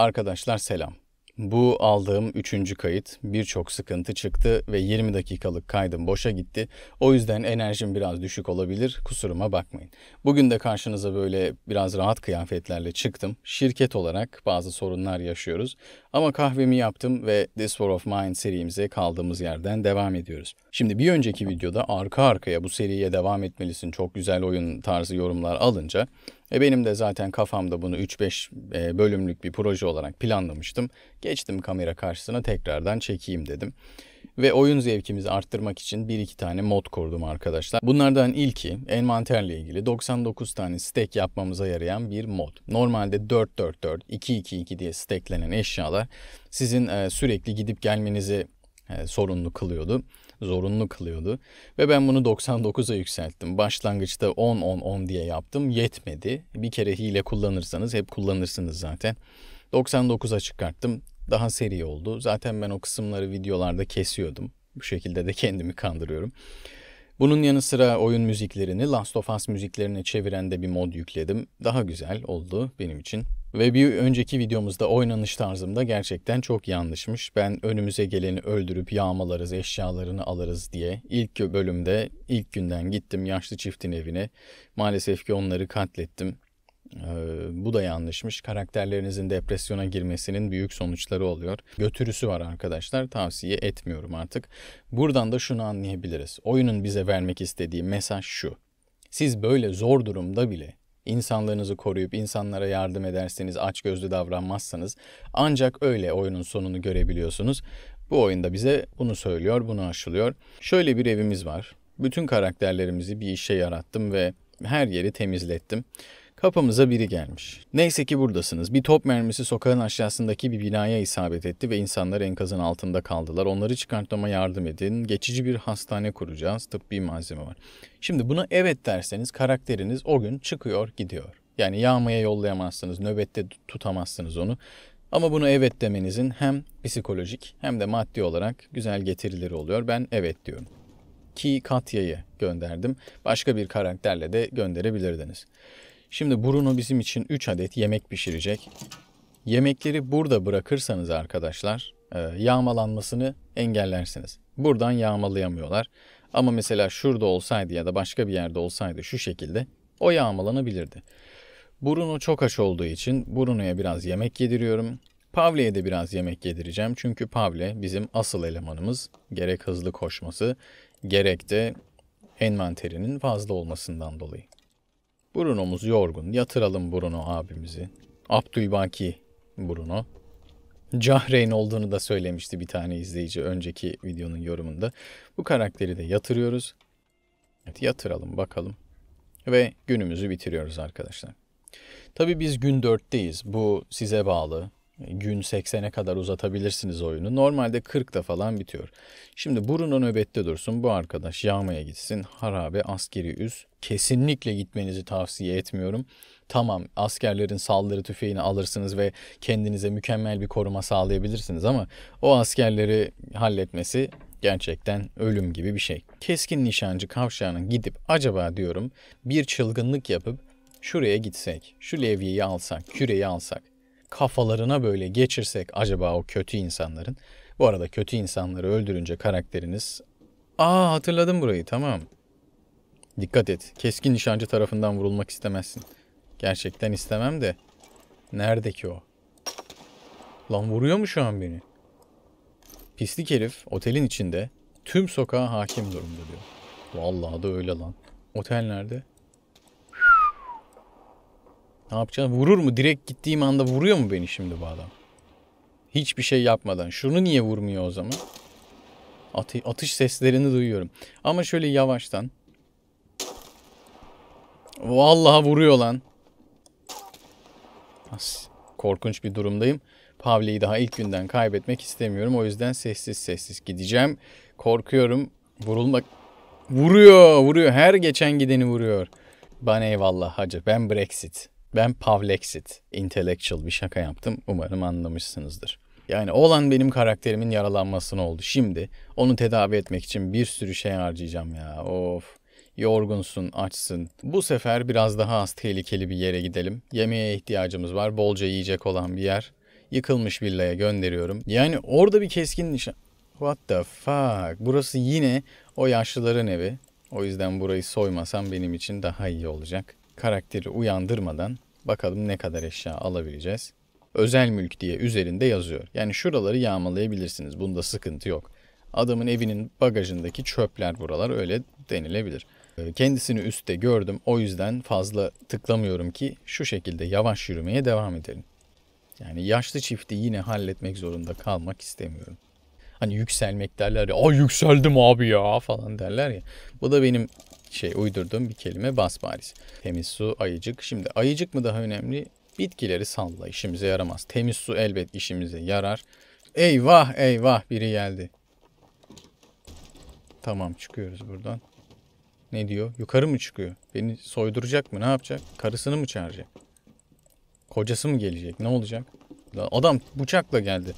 Arkadaşlar selam. Bu aldığım üçüncü kayıt birçok sıkıntı çıktı ve 20 dakikalık kaydım boşa gitti. O yüzden enerjim biraz düşük olabilir kusuruma bakmayın. Bugün de karşınıza böyle biraz rahat kıyafetlerle çıktım. Şirket olarak bazı sorunlar yaşıyoruz. Ama kahvemi yaptım ve This War of Mine serimize kaldığımız yerden devam ediyoruz. Şimdi bir önceki videoda arka arkaya bu seriye devam etmelisin çok güzel oyun tarzı yorumlar alınca e benim de zaten kafamda bunu 3-5 e, bölümlük bir proje olarak planlamıştım. Geçtim kamera karşısına tekrardan çekeyim dedim. Ve oyun zevkimizi arttırmak için bir iki tane mod kurdum arkadaşlar. Bunlardan ilki envanterle ilgili 99 tane stack yapmamıza yarayan bir mod. Normalde 444, 222 diye stacklenen eşyalar sizin e, sürekli gidip gelmenizi e, sorunlu kılıyordu zorunlu kılıyordu. Ve ben bunu 99'a yükselttim. Başlangıçta 10-10-10 diye yaptım. Yetmedi. Bir kere hile kullanırsanız hep kullanırsınız zaten. 99'a çıkarttım daha seri oldu. Zaten ben o kısımları videolarda kesiyordum. Bu şekilde de kendimi kandırıyorum. Bunun yanı sıra oyun müziklerini Last of Us müziklerine çeviren de bir mod yükledim. Daha güzel oldu benim için. Ve bir önceki videomuzda oynanış tarzımda gerçekten çok yanlışmış. Ben önümüze geleni öldürüp yağmalarız, eşyalarını alırız diye ilk bölümde ilk günden gittim yaşlı çiftin evine. Maalesef ki onları katlettim. Ee, bu da yanlışmış. Karakterlerinizin depresyona girmesinin büyük sonuçları oluyor. Götürüsü var arkadaşlar. Tavsiye etmiyorum artık. Buradan da şunu anlayabiliriz. Oyunun bize vermek istediği mesaj şu. Siz böyle zor durumda bile insanlığınızı koruyup insanlara yardım ederseniz, aç açgözlü davranmazsanız ancak öyle oyunun sonunu görebiliyorsunuz. Bu oyunda bize bunu söylüyor, bunu aşılıyor. Şöyle bir evimiz var. Bütün karakterlerimizi bir işe yarattım ve her yeri temizlettim. Kapımıza biri gelmiş. Neyse ki buradasınız. Bir top mermisi sokağın aşağısındaki bir binaya isabet etti ve insanlar enkazın altında kaldılar. Onları çıkartmama yardım edin. Geçici bir hastane kuracağız. Tıbbi malzeme var. Şimdi buna evet derseniz karakteriniz o gün çıkıyor gidiyor. Yani yağmaya yollayamazsınız. Nöbette tutamazsınız onu. Ama bunu evet demenizin hem psikolojik hem de maddi olarak güzel getirileri oluyor. Ben evet diyorum ki Katya'yı gönderdim. Başka bir karakterle de gönderebilirdiniz. Şimdi Bruno bizim için 3 adet yemek pişirecek. Yemekleri burada bırakırsanız arkadaşlar e, yağmalanmasını engellersiniz. Buradan yağmalayamıyorlar. Ama mesela şurada olsaydı ya da başka bir yerde olsaydı şu şekilde o yağmalanabilirdi. Bruno çok aç olduğu için Bruno'ya biraz yemek yediriyorum. Pavle'ye de biraz yemek yedireceğim. Çünkü Pavle bizim asıl elemanımız. Gerek hızlı koşması gerek de envanterinin fazla olmasından dolayı. Bruno'muz yorgun. Yatıralım Bruno abimizi. Abdülbaki Bruno. Cahreyn olduğunu da söylemişti bir tane izleyici önceki videonun yorumunda. Bu karakteri de yatırıyoruz. Evet yatıralım bakalım. Ve günümüzü bitiriyoruz arkadaşlar. Tabii biz gün 4'teyiz. Bu size bağlı gün 80'e kadar uzatabilirsiniz oyunu. Normalde 40'da falan bitiyor. Şimdi Bruno nöbette dursun. Bu arkadaş yağmaya gitsin. Harabe askeri üs. Kesinlikle gitmenizi tavsiye etmiyorum. Tamam askerlerin saldırı tüfeğini alırsınız ve kendinize mükemmel bir koruma sağlayabilirsiniz ama o askerleri halletmesi gerçekten ölüm gibi bir şey. Keskin nişancı kavşağının gidip acaba diyorum bir çılgınlık yapıp şuraya gitsek, şu levyeyi alsak, küreyi alsak kafalarına böyle geçirsek acaba o kötü insanların. Bu arada kötü insanları öldürünce karakteriniz aa hatırladım burayı tamam. Dikkat et keskin nişancı tarafından vurulmak istemezsin. Gerçekten istemem de nerede ki o? Lan vuruyor mu şu an beni? Pislik herif otelin içinde tüm sokağa hakim durumda diyor. Vallahi da öyle lan. Otel nerede? Ne yapacağım? Vurur mu? Direkt gittiğim anda vuruyor mu beni şimdi bu adam? Hiçbir şey yapmadan. Şunu niye vurmuyor o zaman? Atı atış seslerini duyuyorum. Ama şöyle yavaştan. Vallahi vuruyor lan. As, korkunç bir durumdayım. Pavli'yi daha ilk günden kaybetmek istemiyorum. O yüzden sessiz sessiz gideceğim. Korkuyorum. Vurulmak... Vuruyor, vuruyor. Her geçen gideni vuruyor. Bana eyvallah hacı. Ben Brexit. Ben Pavlexit, intellectual bir şaka yaptım. Umarım anlamışsınızdır. Yani olan benim karakterimin yaralanmasına oldu. Şimdi onu tedavi etmek için bir sürü şey harcayacağım ya. Of. Yorgunsun, açsın. Bu sefer biraz daha az tehlikeli bir yere gidelim. Yemeğe ihtiyacımız var. Bolca yiyecek olan bir yer. Yıkılmış villaya gönderiyorum. Yani orada bir keskin nişan... What the fuck? Burası yine o yaşlıların evi. O yüzden burayı soymasam benim için daha iyi olacak karakteri uyandırmadan bakalım ne kadar eşya alabileceğiz. Özel mülk diye üzerinde yazıyor. Yani şuraları yağmalayabilirsiniz. Bunda sıkıntı yok. Adamın evinin bagajındaki çöpler buralar öyle denilebilir. Ee, kendisini üstte gördüm. O yüzden fazla tıklamıyorum ki şu şekilde yavaş yürümeye devam edelim. Yani yaşlı çifti yine halletmek zorunda kalmak istemiyorum. Hani yükselmek derler ya. Aa yükseldim abi ya falan derler ya. Bu da benim şey uydurduğum bir kelime basbariz. Temiz su, ayıcık. Şimdi ayıcık mı daha önemli? Bitkileri salla işimize yaramaz. Temiz su elbet işimize yarar. Eyvah eyvah biri geldi. Tamam çıkıyoruz buradan. Ne diyor? Yukarı mı çıkıyor? Beni soyduracak mı? Ne yapacak? Karısını mı çağıracak? Kocası mı gelecek? Ne olacak? Adam bıçakla geldi.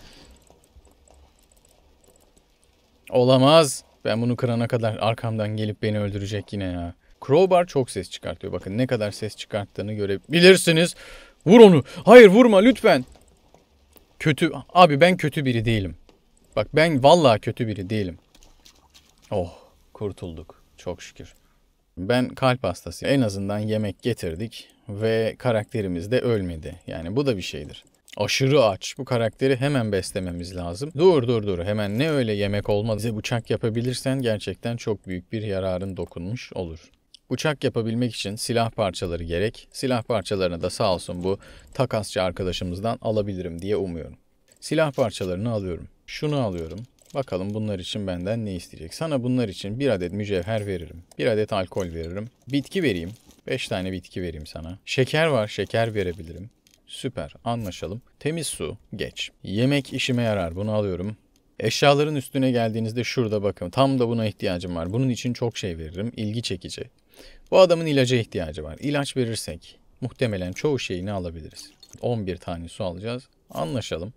Olamaz. Ben bunu kırana kadar arkamdan gelip beni öldürecek yine ya. Crowbar çok ses çıkartıyor. Bakın ne kadar ses çıkarttığını görebilirsiniz. Vur onu. Hayır vurma lütfen. Kötü. Abi ben kötü biri değilim. Bak ben vallahi kötü biri değilim. Oh kurtulduk. Çok şükür. Ben kalp hastası. En azından yemek getirdik ve karakterimiz de ölmedi. Yani bu da bir şeydir. Aşırı aç. Bu karakteri hemen beslememiz lazım. Dur dur dur hemen ne öyle yemek olmadı. Bize bıçak yapabilirsen gerçekten çok büyük bir yararın dokunmuş olur. Uçak yapabilmek için silah parçaları gerek. Silah parçalarını da sağ olsun bu takasçı arkadaşımızdan alabilirim diye umuyorum. Silah parçalarını alıyorum. Şunu alıyorum. Bakalım bunlar için benden ne isteyecek. Sana bunlar için bir adet mücevher veririm. Bir adet alkol veririm. Bitki vereyim. 5 tane bitki vereyim sana. Şeker var. Şeker verebilirim. Süper anlaşalım. Temiz su geç. Yemek işime yarar bunu alıyorum. Eşyaların üstüne geldiğinizde şurada bakın tam da buna ihtiyacım var. Bunun için çok şey veririm. İlgi çekici. Bu adamın ilaca ihtiyacı var. İlaç verirsek muhtemelen çoğu şeyini alabiliriz. 11 tane su alacağız. Anlaşalım.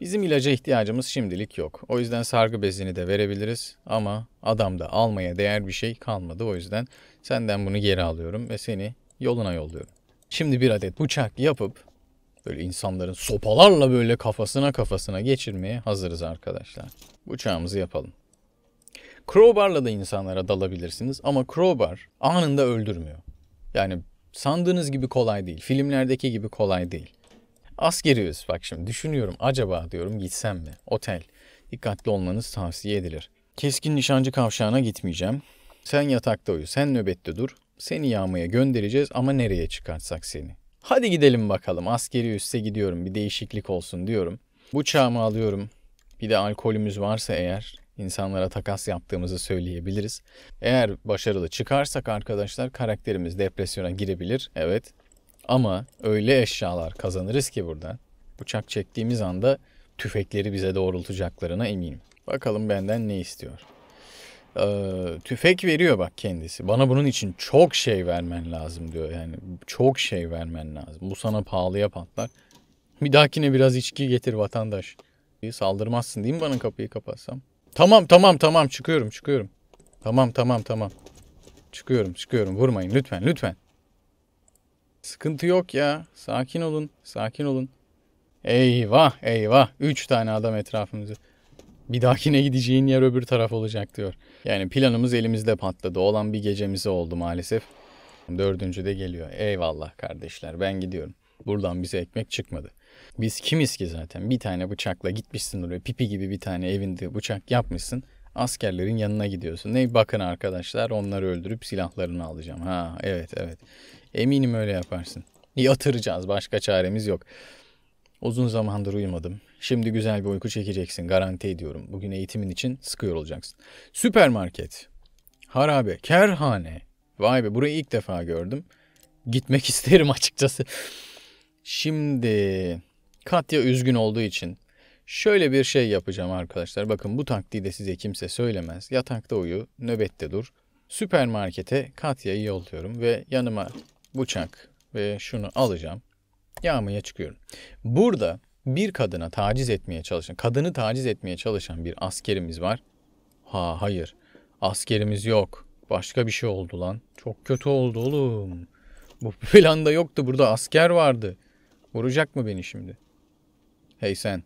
Bizim ilaca ihtiyacımız şimdilik yok. O yüzden sargı bezini de verebiliriz ama adamda almaya değer bir şey kalmadı. O yüzden senden bunu geri alıyorum ve seni yoluna yolluyorum. Şimdi bir adet bıçak yapıp Böyle insanların sopalarla böyle kafasına kafasına geçirmeye hazırız arkadaşlar. Bıçağımızı yapalım. Crowbar'la da insanlara dalabilirsiniz ama crowbar anında öldürmüyor. Yani sandığınız gibi kolay değil. Filmlerdeki gibi kolay değil. Askeriyiz bak şimdi düşünüyorum acaba diyorum gitsem mi? Otel. Dikkatli olmanız tavsiye edilir. Keskin nişancı kavşağına gitmeyeceğim. Sen yatakta uyu, sen nöbette dur. Seni yağmaya göndereceğiz ama nereye çıkartsak seni? Hadi gidelim bakalım. Askeri üste gidiyorum. Bir değişiklik olsun diyorum. bu Bıçağımı alıyorum. Bir de alkolümüz varsa eğer insanlara takas yaptığımızı söyleyebiliriz. Eğer başarılı çıkarsak arkadaşlar karakterimiz depresyona girebilir. Evet. Ama öyle eşyalar kazanırız ki burada. Bıçak çektiğimiz anda tüfekleri bize doğrultacaklarına eminim. Bakalım benden ne istiyor. Ee, tüfek veriyor bak kendisi. Bana bunun için çok şey vermen lazım diyor. Yani çok şey vermen lazım. Bu sana pahalıya patlar. Bir dahakine biraz içki getir vatandaş. Saldırmazsın değil mi bana kapıyı kapatsam? Tamam tamam tamam çıkıyorum çıkıyorum. Tamam tamam tamam. Çıkıyorum çıkıyorum vurmayın lütfen lütfen. Sıkıntı yok ya. Sakin olun sakin olun. Eyvah eyvah. Üç tane adam etrafımızı. Bir dahakine gideceğin yer öbür taraf olacak diyor. Yani planımız elimizde patladı. Olan bir gecemiz oldu maalesef. Dördüncü de geliyor. Eyvallah kardeşler ben gidiyorum. Buradan bize ekmek çıkmadı. Biz kimiz ki zaten? Bir tane bıçakla gitmişsin oraya pipi gibi bir tane evinde bıçak yapmışsın. Askerlerin yanına gidiyorsun. Ne bakın arkadaşlar onları öldürüp silahlarını alacağım. Ha evet evet. Eminim öyle yaparsın. Yatıracağız başka çaremiz yok. Uzun zamandır uyumadım. Şimdi güzel bir uyku çekeceksin garanti ediyorum. Bugün eğitimin için sıkıyor olacaksın. Süpermarket. Harabe. Kerhane. Vay be burayı ilk defa gördüm. Gitmek isterim açıkçası. Şimdi Katya üzgün olduğu için şöyle bir şey yapacağım arkadaşlar. Bakın bu taktiği size kimse söylemez. Yatakta uyu, nöbette dur. Süpermarkete Katya'yı yolluyorum ve yanıma bıçak ve şunu alacağım. Yağmaya çıkıyorum. Burada bir kadına taciz etmeye çalışan, kadını taciz etmeye çalışan bir askerimiz var. Ha hayır. Askerimiz yok. Başka bir şey oldu lan. Çok kötü oldu oğlum. Bu planda yoktu. Burada asker vardı. Vuracak mı beni şimdi? Hey sen.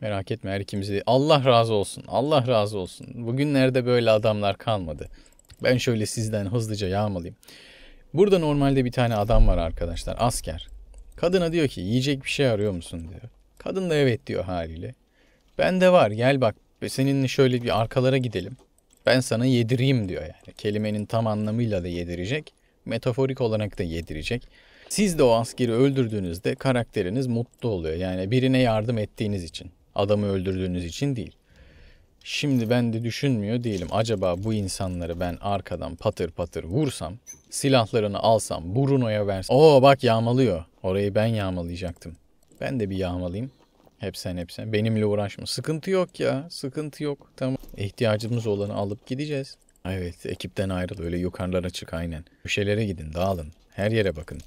Merak etme her ikimizi. Allah razı olsun. Allah razı olsun. Bugünlerde böyle adamlar kalmadı. Ben şöyle sizden hızlıca yağmalayayım. Burada normalde bir tane adam var arkadaşlar. Asker. Kadına diyor ki yiyecek bir şey arıyor musun diyor. Kadın da evet diyor haliyle. Ben de var gel bak seninle şöyle bir arkalara gidelim. Ben sana yedireyim diyor yani. Kelimenin tam anlamıyla da yedirecek. Metaforik olarak da yedirecek. Siz de o askeri öldürdüğünüzde karakteriniz mutlu oluyor. Yani birine yardım ettiğiniz için. Adamı öldürdüğünüz için değil. Şimdi ben de düşünmüyor değilim. Acaba bu insanları ben arkadan patır patır vursam, silahlarını alsam, Bruno'ya versem. Oo bak yağmalıyor. Orayı ben yağmalayacaktım. Ben de bir yağmalayayım. Hep sen hep sen. Benimle uğraşma. Sıkıntı yok ya. Sıkıntı yok. Tamam. İhtiyacımız olanı alıp gideceğiz. Evet ekipten ayrıl. Öyle yukarılara çık aynen. Köşelere gidin. Dağılın. Her yere bakın.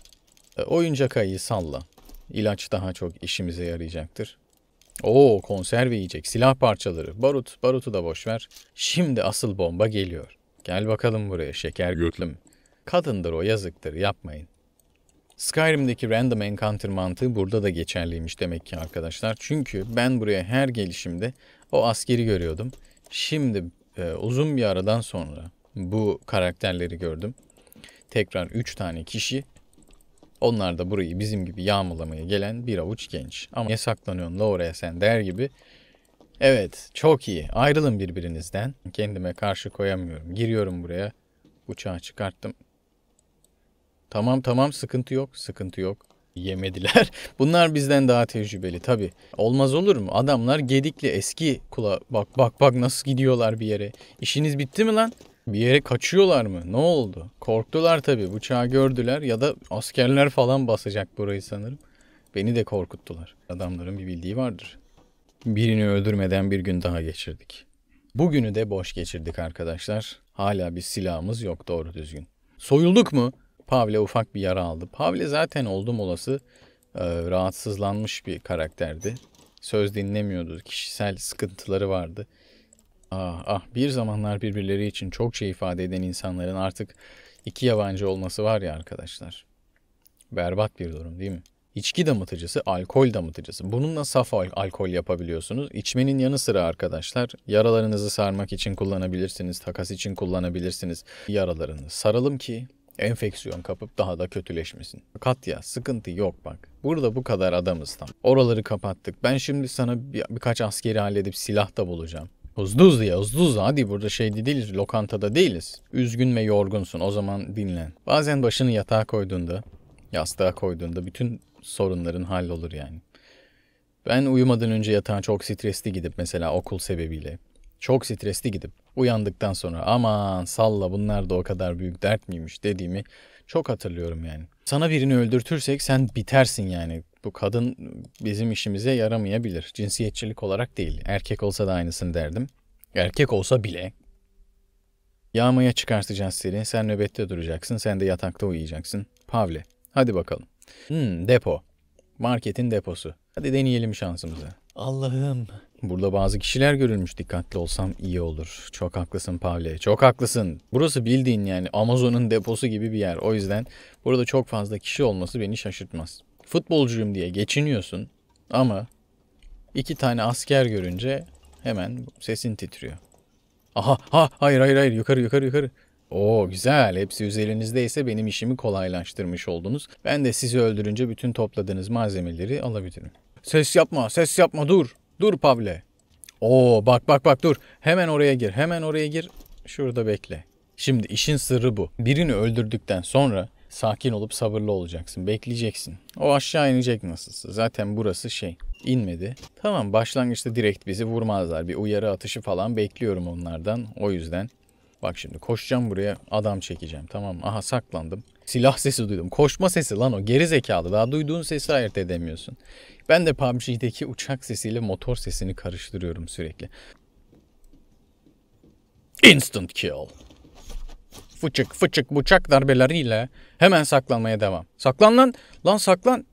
E, oyuncak ayı salla. İlaç daha çok işimize yarayacaktır. Oo konserve yiyecek. Silah parçaları. Barut. Barutu da boş ver. Şimdi asıl bomba geliyor. Gel bakalım buraya şeker götlüm. Kadındır o yazıktır yapmayın. Skyrim'deki random encounter mantığı burada da geçerliymiş demek ki arkadaşlar. Çünkü ben buraya her gelişimde o askeri görüyordum. Şimdi e, uzun bir aradan sonra bu karakterleri gördüm. Tekrar 3 tane kişi. Onlar da burayı bizim gibi yağmalamaya gelen bir avuç genç. Ama niye saklanıyorsun la oraya sen der gibi. Evet çok iyi ayrılın birbirinizden. Kendime karşı koyamıyorum. Giriyorum buraya. Uçağı çıkarttım. Tamam tamam sıkıntı yok, sıkıntı yok. Yemediler. Bunlar bizden daha tecrübeli tabi Olmaz olur mu? Adamlar gedikli eski kula bak bak bak nasıl gidiyorlar bir yere. İşiniz bitti mi lan? Bir yere kaçıyorlar mı? Ne oldu? Korktular tabi Bıçağı gördüler ya da askerler falan basacak burayı sanırım. Beni de korkuttular. Adamların bir bildiği vardır. Birini öldürmeden bir gün daha geçirdik. Bugünü de boş geçirdik arkadaşlar. Hala bir silahımız yok doğru düzgün. Soyulduk mu? Pavle ufak bir yara aldı. Pavle zaten oldum olası e, rahatsızlanmış bir karakterdi. Söz dinlemiyordu. Kişisel sıkıntıları vardı. Ah ah bir zamanlar birbirleri için çok şey ifade eden insanların artık iki yabancı olması var ya arkadaşlar. Berbat bir durum değil mi? İçki damıtıcısı, alkol damıtıcısı. Bununla saf alkol yapabiliyorsunuz. İçmenin yanı sıra arkadaşlar yaralarınızı sarmak için kullanabilirsiniz. Takas için kullanabilirsiniz yaralarını. Saralım ki enfeksiyon kapıp daha da kötüleşmesin. Katya sıkıntı yok bak. Burada bu kadar adamız tam. Oraları kapattık. Ben şimdi sana bir, birkaç askeri halledip silah da bulacağım. Hızlı hızlı ya hızlı hızlı hadi burada şeyde değiliz lokantada değiliz. Üzgün ve yorgunsun o zaman dinlen. Bazen başını yatağa koyduğunda yastığa koyduğunda bütün sorunların hallolur yani. Ben uyumadan önce yatağa çok stresli gidip mesela okul sebebiyle çok stresli gidip uyandıktan sonra aman salla bunlar da o kadar büyük dert miymiş dediğimi çok hatırlıyorum yani. Sana birini öldürtürsek sen bitersin yani. Bu kadın bizim işimize yaramayabilir. Cinsiyetçilik olarak değil. Erkek olsa da aynısını derdim. Erkek olsa bile Yağmaya çıkartacağız seni. Sen nöbette duracaksın. Sen de yatakta uyuyacaksın. Pavle. Hadi bakalım. Hmm, depo. Marketin deposu. Hadi deneyelim şansımızı. Allah'ım. Burada bazı kişiler görülmüş dikkatli olsam iyi olur. Çok haklısın Pavle. Çok haklısın. Burası bildiğin yani Amazon'un deposu gibi bir yer. O yüzden burada çok fazla kişi olması beni şaşırtmaz. Futbolcuyum diye geçiniyorsun ama iki tane asker görünce hemen sesin titriyor. Aha ha hayır hayır hayır yukarı yukarı yukarı. Oo güzel. Hepsi üzerinizdeyse benim işimi kolaylaştırmış oldunuz. Ben de sizi öldürünce bütün topladığınız malzemeleri alabilirim. Ses yapma, ses yapma dur. Dur Pavle. Oo bak bak bak dur. Hemen oraya gir. Hemen oraya gir. Şurada bekle. Şimdi işin sırrı bu. Birini öldürdükten sonra sakin olup sabırlı olacaksın. Bekleyeceksin. O aşağı inecek nasılsa. Zaten burası şey. İnmedi. Tamam başlangıçta direkt bizi vurmazlar. Bir uyarı atışı falan bekliyorum onlardan. O yüzden. Bak şimdi koşacağım buraya adam çekeceğim. Tamam aha saklandım. Silah sesi duydum. Koşma sesi lan o. Geri zekalı. Daha duyduğun sesi ayırt edemiyorsun. Ben de PUBG'deki uçak sesiyle motor sesini karıştırıyorum sürekli. Instant kill. Fıçık fıçık bıçak darbeleriyle hemen saklanmaya devam. Saklan lan. Lan saklan.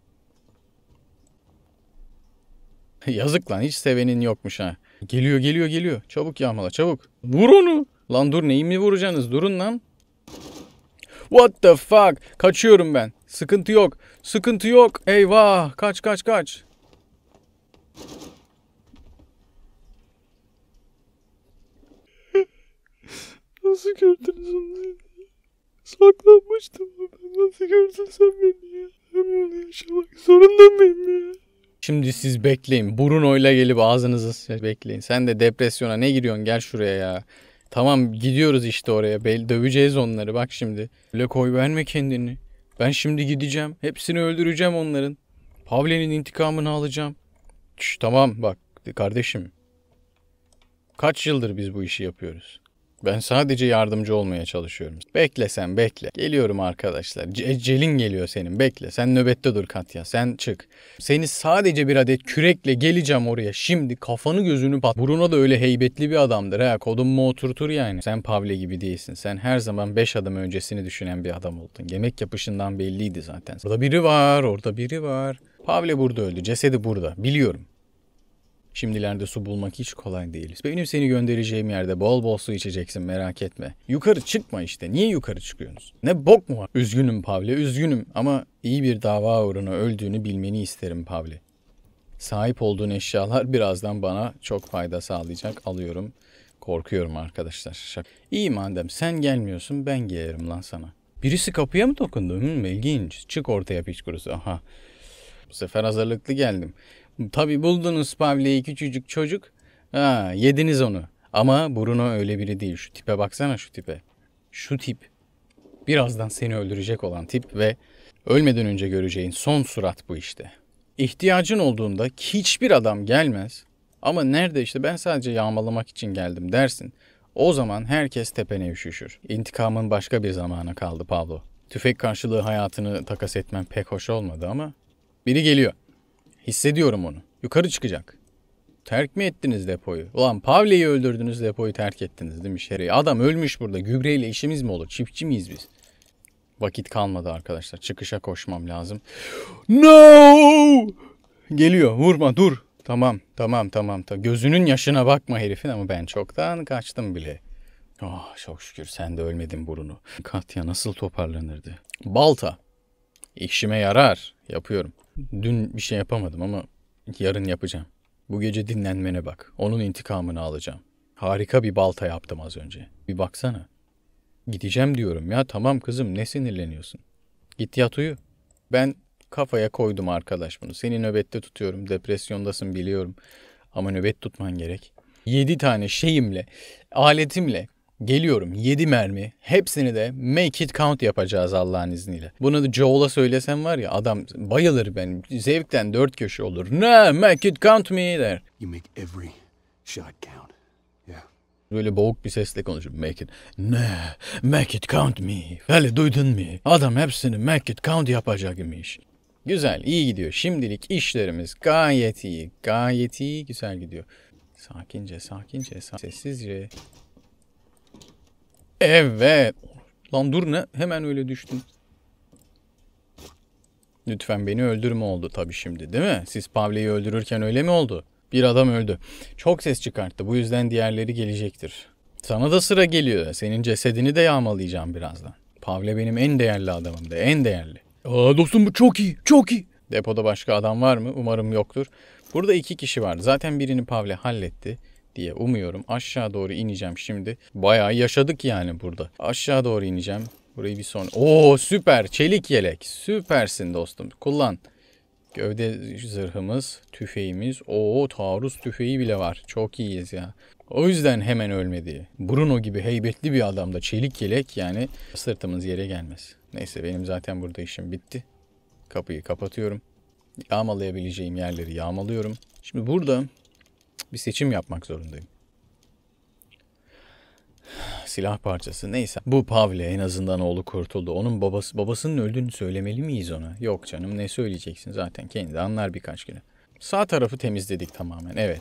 Yazık lan hiç sevenin yokmuş ha. Geliyor geliyor geliyor. Çabuk yağmala çabuk. Vur onu. Lan dur neyi mi vuracaksınız? Durun lan. What the fuck? Kaçıyorum ben. Sıkıntı yok. Sıkıntı yok. Eyvah. Kaç kaç kaç. Nasıl gördünüz onu? Saklanmıştım ben. Nasıl gördün sen beni ya? Ben bunu yaşamak zorunda mıyım ya? Şimdi siz bekleyin. Burun oyla gelip ağzınızı bekleyin. Sen de depresyona ne giriyorsun? Gel şuraya ya. Tamam gidiyoruz işte oraya. Bel döveceğiz onları bak şimdi. Öyle koy verme kendini. Ben şimdi gideceğim. Hepsini öldüreceğim onların. Pavlen'in intikamını alacağım. Şş, tamam bak kardeşim. Kaç yıldır biz bu işi yapıyoruz? Ben sadece yardımcı olmaya çalışıyorum. Bekle sen bekle. Geliyorum arkadaşlar. C- celin geliyor senin bekle. Sen nöbette dur Katya sen çık. Seni sadece bir adet kürekle geleceğim oraya. Şimdi kafanı gözünü pat. Bruno da öyle heybetli bir adamdır ha. mu oturtur yani. Sen Pavle gibi değilsin. Sen her zaman 5 adım öncesini düşünen bir adam oldun. Yemek yapışından belliydi zaten. Burada biri var orada biri var. Pavle burada öldü. Cesedi burada. Biliyorum. Şimdilerde su bulmak hiç kolay değil. Benim seni göndereceğim yerde bol bol su içeceksin merak etme. Yukarı çıkma işte. Niye yukarı çıkıyorsunuz? Ne bok mu var? Üzgünüm Pavle, üzgünüm ama iyi bir dava uğruna öldüğünü bilmeni isterim Pavle. Sahip olduğun eşyalar birazdan bana çok fayda sağlayacak. Alıyorum. Korkuyorum arkadaşlar. Şak. İyi madem sen gelmiyorsun ben gelirim lan sana. Birisi kapıya mı dokundu? Hmm, ilginç. Çık ortaya piç kurusu. Aha. Bu sefer hazırlıklı geldim. Tabi buldunuz Pavli'yi küçücük çocuk. Ha, yediniz onu. Ama Bruno öyle biri değil. Şu tipe baksana şu tipe. Şu tip. Birazdan seni öldürecek olan tip ve ölmeden önce göreceğin son surat bu işte. İhtiyacın olduğunda hiçbir adam gelmez. Ama nerede işte ben sadece yağmalamak için geldim dersin. O zaman herkes tepene üşüşür. İntikamın başka bir zamana kaldı Pablo. Tüfek karşılığı hayatını takas etmen pek hoş olmadı ama biri geliyor. Hissediyorum onu. Yukarı çıkacak. Terk mi ettiniz depoyu? Ulan Pavli'yi öldürdünüz depoyu terk ettiniz değil mi Şeri? Adam ölmüş burada. Gübreyle işimiz mi olur? Çiftçi miyiz biz? Vakit kalmadı arkadaşlar. Çıkışa koşmam lazım. No! Geliyor. Vurma dur. Tamam tamam tamam. Ta Gözünün yaşına bakma herifin ama ben çoktan kaçtım bile. Oh, çok şükür sen de ölmedin burunu. Katya nasıl toparlanırdı? Balta. İşime yarar. Yapıyorum. Dün bir şey yapamadım ama yarın yapacağım. Bu gece dinlenmene bak. Onun intikamını alacağım. Harika bir balta yaptım az önce. Bir baksana. Gideceğim diyorum ya tamam kızım ne sinirleniyorsun? Git yat uyu. Ben kafaya koydum arkadaş bunu. Seni nöbette tutuyorum. Depresyondasın biliyorum. Ama nöbet tutman gerek. Yedi tane şeyimle, aletimle Geliyorum 7 mermi. Hepsini de make it count yapacağız Allah'ın izniyle. Bunu da Joel'a söylesem var ya adam bayılır ben. Zevkten dört köşe olur. Ne make it count me der. You make every shot count. Yeah. Böyle boğuk bir sesle konuşur make it. Ne make it count me. Hele duydun mu? Adam hepsini make it count yapacak imiş. Güzel iyi gidiyor. Şimdilik işlerimiz gayet iyi. Gayet iyi güzel gidiyor. Sakince sakince sessizce. Evet. Lan dur ne? Hemen öyle düştün. Lütfen beni öldürme oldu tabi şimdi değil mi? Siz Pavle'yi öldürürken öyle mi oldu? Bir adam öldü. Çok ses çıkarttı. Bu yüzden diğerleri gelecektir. Sana da sıra geliyor. Senin cesedini de yağmalayacağım birazdan. Pavle benim en değerli adamımdı. En değerli. Aa dostum bu çok iyi. Çok iyi. Depoda başka adam var mı? Umarım yoktur. Burada iki kişi var. Zaten birini Pavle halletti diye umuyorum. Aşağı doğru ineceğim şimdi. Bayağı yaşadık yani burada. Aşağı doğru ineceğim. Burayı bir son. Oo süper çelik yelek. Süpersin dostum. Kullan. Gövde zırhımız, tüfeğimiz. Oo taarruz tüfeği bile var. Çok iyiyiz ya. O yüzden hemen ölmedi. Bruno gibi heybetli bir adamda çelik yelek yani sırtımız yere gelmez. Neyse benim zaten burada işim bitti. Kapıyı kapatıyorum. Yağmalayabileceğim yerleri yağmalıyorum. Şimdi burada bir seçim yapmak zorundayım. Silah parçası neyse. Bu Pavle en azından oğlu kurtuldu. Onun babası babasının öldüğünü söylemeli miyiz ona? Yok canım ne söyleyeceksin zaten kendi anlar birkaç güne. Sağ tarafı temizledik tamamen evet.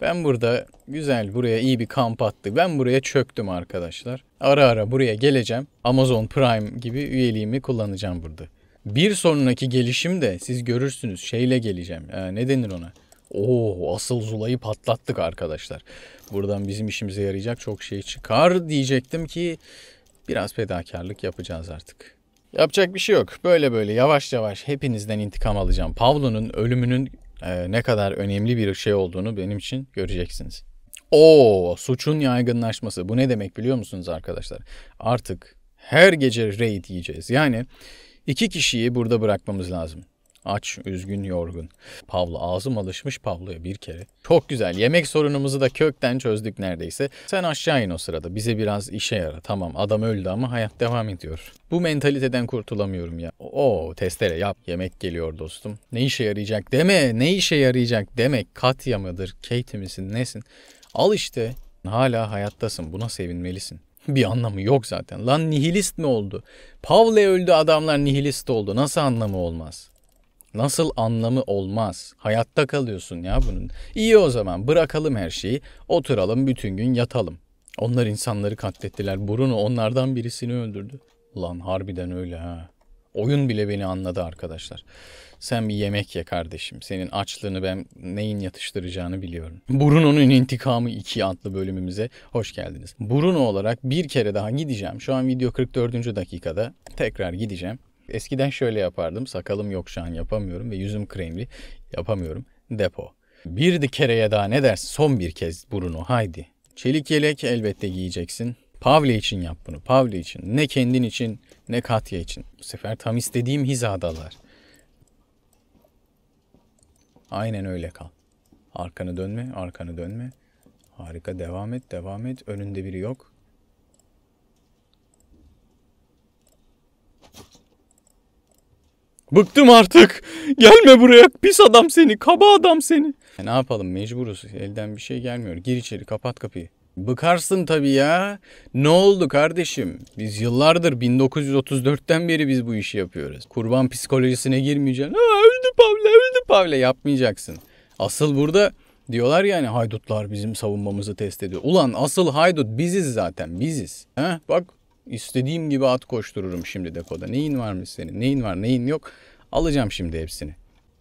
Ben burada güzel buraya iyi bir kamp attık. Ben buraya çöktüm arkadaşlar. Ara ara buraya geleceğim. Amazon Prime gibi üyeliğimi kullanacağım burada. Bir sonraki gelişimde siz görürsünüz şeyle geleceğim. Ee, ne denir ona? Oo asıl Zula'yı patlattık arkadaşlar. Buradan bizim işimize yarayacak çok şey çıkar diyecektim ki biraz fedakarlık yapacağız artık. Yapacak bir şey yok. Böyle böyle yavaş yavaş hepinizden intikam alacağım. Pavlo'nun ölümünün e, ne kadar önemli bir şey olduğunu benim için göreceksiniz. Oo suçun yaygınlaşması. Bu ne demek biliyor musunuz arkadaşlar? Artık her gece raid yiyeceğiz. Yani iki kişiyi burada bırakmamız lazım. Aç, üzgün, yorgun. Pavlo ağzım alışmış Pavlo'ya bir kere. Çok güzel. Yemek sorunumuzu da kökten çözdük neredeyse. Sen aşağı in o sırada. Bize biraz işe yara. Tamam adam öldü ama hayat devam ediyor. Bu mentaliteden kurtulamıyorum ya. Oo testere yap. Yemek geliyor dostum. Ne işe yarayacak deme. Ne işe yarayacak deme. Katya mıdır? Kate misin? Nesin? Al işte. Hala hayattasın. Buna sevinmelisin. Bir anlamı yok zaten. Lan nihilist mi oldu? Pavle öldü adamlar nihilist oldu. Nasıl anlamı olmaz? Nasıl anlamı olmaz? Hayatta kalıyorsun ya bunun. İyi o zaman bırakalım her şeyi. Oturalım bütün gün yatalım. Onlar insanları katlettiler. Bruno onlardan birisini öldürdü. Lan harbiden öyle ha. Oyun bile beni anladı arkadaşlar. Sen bir yemek ye kardeşim. Senin açlığını ben neyin yatıştıracağını biliyorum. Bruno'nun intikamı 2 adlı bölümümüze hoş geldiniz. Bruno olarak bir kere daha gideceğim. Şu an video 44. dakikada. Tekrar gideceğim. Eskiden şöyle yapardım. Sakalım yok şu an yapamıyorum ve yüzüm kremli yapamıyorum. Depo. Bir de kereye daha ne dersin? Son bir kez burunu haydi. Çelik yelek elbette giyeceksin. Pavle için yap bunu. Pavle için. Ne kendin için ne Katya için. Bu sefer tam istediğim hizadalar. Aynen öyle kal. Arkanı dönme, arkanı dönme. Harika devam et, devam et. Önünde biri yok. Bıktım artık. Gelme buraya. Pis adam seni. Kaba adam seni. Ya e, ne yapalım mecburuz. Elden bir şey gelmiyor. Gir içeri kapat kapıyı. Bıkarsın tabii ya. Ne oldu kardeşim? Biz yıllardır 1934'ten beri biz bu işi yapıyoruz. Kurban psikolojisine girmeyeceksin. Aa, öldü Pavle öldü Pavle yapmayacaksın. Asıl burada diyorlar yani haydutlar bizim savunmamızı test ediyor. Ulan asıl haydut biziz zaten biziz. Ha? Bak İstediğim gibi at koştururum şimdi depoda. Neyin var mı senin? Neyin var neyin yok? Alacağım şimdi hepsini.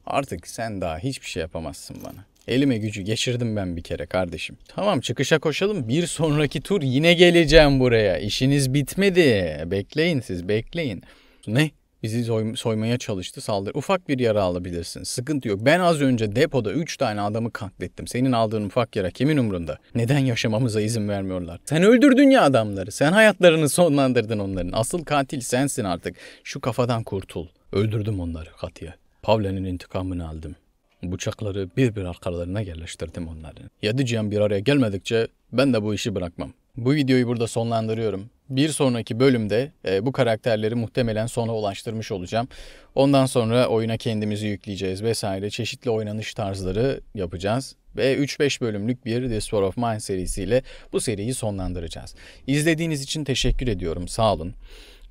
Artık sen daha hiçbir şey yapamazsın bana. Elime gücü geçirdim ben bir kere kardeşim. Tamam çıkışa koşalım. Bir sonraki tur yine geleceğim buraya. İşiniz bitmedi. Bekleyin siz bekleyin. Ne? bizi soy, soymaya çalıştı saldırı. Ufak bir yara alabilirsin. Sıkıntı yok. Ben az önce depoda 3 tane adamı katlettim. Senin aldığın ufak yara kimin umrunda? Neden yaşamamıza izin vermiyorlar? Sen öldürdün ya adamları. Sen hayatlarını sonlandırdın onların. Asıl katil sensin artık. Şu kafadan kurtul. Öldürdüm onları Katya. Pavlen'in intikamını aldım. Bıçakları bir bir arkalarına yerleştirdim onların. Yedi bir araya gelmedikçe ben de bu işi bırakmam. Bu videoyu burada sonlandırıyorum. Bir sonraki bölümde e, bu karakterleri muhtemelen sona ulaştırmış olacağım. Ondan sonra oyuna kendimizi yükleyeceğiz vesaire çeşitli oynanış tarzları yapacağız. Ve 3-5 bölümlük bir The Sword of Mine serisiyle bu seriyi sonlandıracağız. İzlediğiniz için teşekkür ediyorum sağ olun.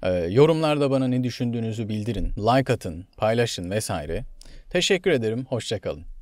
E, yorumlarda bana ne düşündüğünüzü bildirin, like atın, paylaşın vesaire. Teşekkür ederim, hoşçakalın.